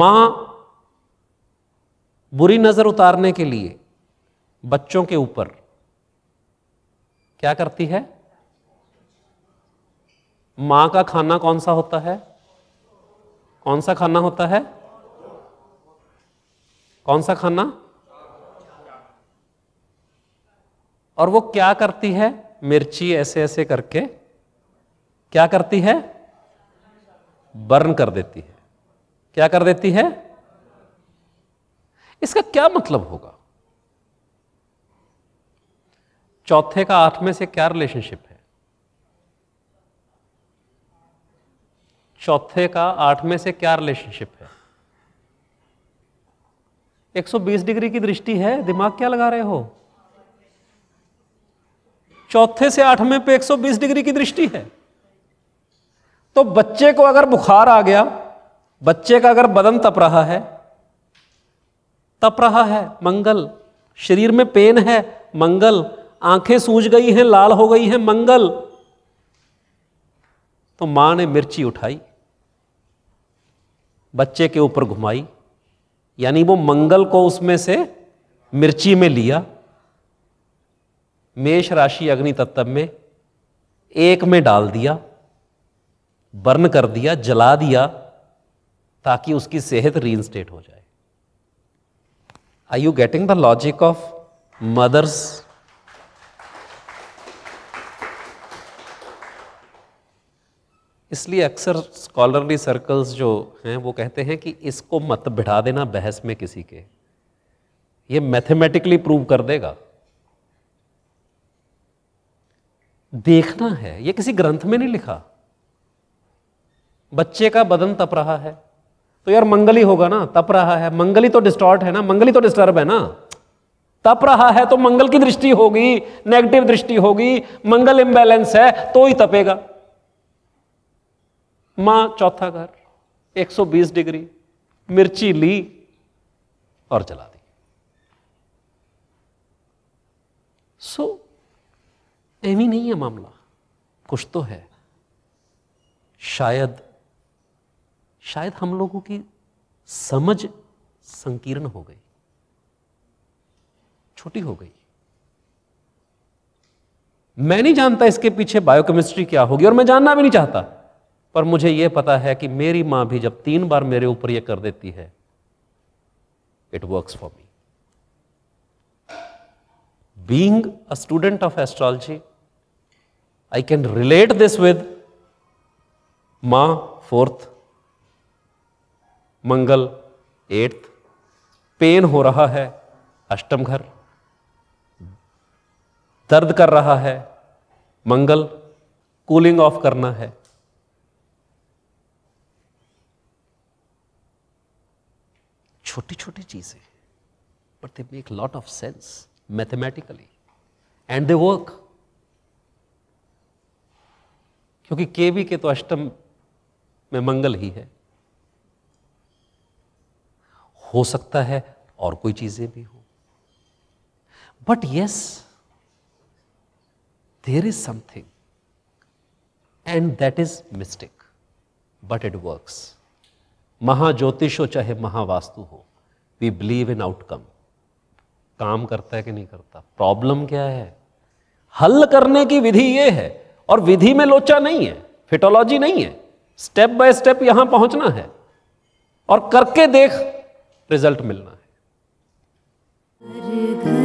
मां बुरी नजर उतारने के लिए बच्चों के ऊपर क्या करती है मां का खाना कौन सा होता है कौन सा खाना होता है कौन सा खाना और वो क्या करती है मिर्ची ऐसे ऐसे करके क्या करती है बर्न कर देती है क्या कर देती है इसका क्या मतलब होगा चौथे का आठवें से क्या रिलेशनशिप है चौथे का आठवें से क्या रिलेशनशिप है 120 डिग्री की दृष्टि है दिमाग क्या लगा रहे हो चौथे से आठवें पे 120 डिग्री की दृष्टि है तो बच्चे को अगर बुखार आ गया बच्चे का अगर बदन तप रहा है तप रहा है मंगल शरीर में पेन है मंगल आंखें सूज गई हैं लाल हो गई हैं मंगल तो मां ने मिर्ची उठाई बच्चे के ऊपर घुमाई यानी वो मंगल को उसमें से मिर्ची में लिया मेष राशि अग्नि तत्व में एक में डाल दिया बर्न कर दिया जला दिया ताकि उसकी सेहत री हो जाए I you getting the logic of mothers इसलिए अक्सर स्कॉलरली सर्कल्स जो हैं वो कहते हैं कि इसको मत बिठा देना बहस में किसी के ये मैथमेटिकली प्रूव कर देगा देखना है ये किसी ग्रंथ में नहीं लिखा बच्चे का बदन तप रहा है तो यार मंगली होगा ना तप रहा है मंगली तो डिस्टॉर्ट है ना मंगली तो डिस्टर्ब है ना तप रहा है तो मंगल की दृष्टि होगी नेगेटिव दृष्टि होगी मंगल इम्बैलेंस है तो ही तपेगा मां चौथा घर 120 डिग्री मिर्ची ली और जला दी सो so, नहीं है मामला कुछ तो है शायद शायद हम लोगों की समझ संकीर्ण हो गई छोटी हो गई मैं नहीं जानता इसके पीछे बायोकेमिस्ट्री क्या होगी और मैं जानना भी नहीं चाहता पर मुझे यह पता है कि मेरी मां भी जब तीन बार मेरे ऊपर यह कर देती है it works for me being a student of astrology I can relate this with मां फोर्थ मंगल एट्थ पेन हो रहा है अष्टम घर दर्द कर रहा है मंगल कूलिंग ऑफ करना है छोटी छोटी चीजें but they make lot of sense mathematically and they work क्योंकि केवी के तो अष्टम में मंगल ही है हो सकता है और कोई चीजें भी हो but yes there is something and that is mistake but it works Mahajyotish हो चाहे महावास्तु हो वी बिलीव इन आउटकम काम करता है कि नहीं करता प्रॉब्लम क्या है हल करने की विधि ये है और विधि में लोचा नहीं है फिटोलॉजी नहीं है स्टेप बाय स्टेप यहां पहुंचना है और करके देख रिजल्ट मिलना है